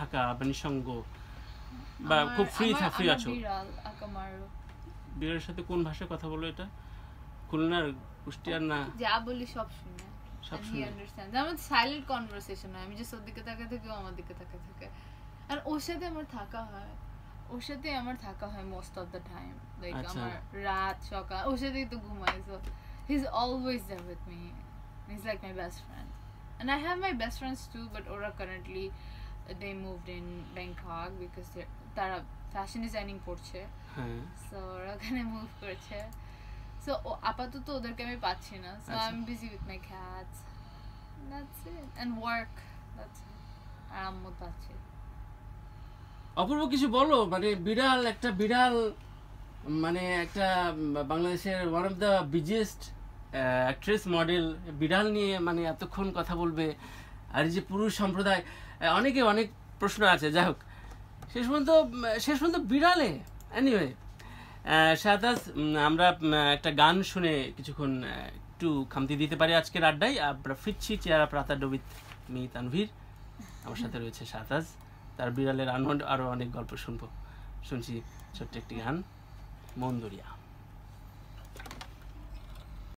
থাকা বা নিঃসঙ্গ বা খুব ফ্রি ফ্রি আছো বিড়ালের সাথে কোন ভাষায় কথা বলো এটা খুলনার কুষ্টিয়ার না যা বলি সব শুনে সব শুনে যেমন সাইলেন্ট কনভারসেশন হয় আমি যে দিকে আমার দিকে আর ওর সাথে আমার থাকা হয় ওর সাথে আমার থাকা হয় most of the time like আমার রাত সকাল ওর সাথেই তো ঘুমাই so he is always there with me he is like my best friend and I have my best friends too, but ওরা currently they moved in Bangkok because তারা fashion designing পড়ছে সো ওরা ওখানে মুভ করছে so আপাতত ওদেরকে আমি পাচ্ছি না so আচ্ছা। I'm busy with my cats that's it and work that's it আর আম্মু পাচ্ছে অপূর্ব কিছু বলো মানে বিড়াল একটা বিড়াল মানে একটা বাংলাদেশের one of the biggest actress model বিড়াল নিয়ে মানে এতক্ষণ কথা বলবে আর এই যে পুরুষ সম্প্রদায় অনেকে অনেক প্রশ্ন আছে যাই হোক শেষ পর্যন্ত শেষ পর্যন্ত বিড়ালে এনিওয়ে সাদাস আমরা একটা গান শুনে কিছুক্ষণ একটু খামতি দিতে পারি আজকের আড্ডায় আমরা ফিরছি চেয়ারা প্রাতা ডবিত মি তানভীর আমার সাথে রয়েছে সাতাজ তার বিড়ালের আনন্দ আরও অনেক গল্প শুনবো শুনছি ছোট্ট একটি গান মন্দরিয়া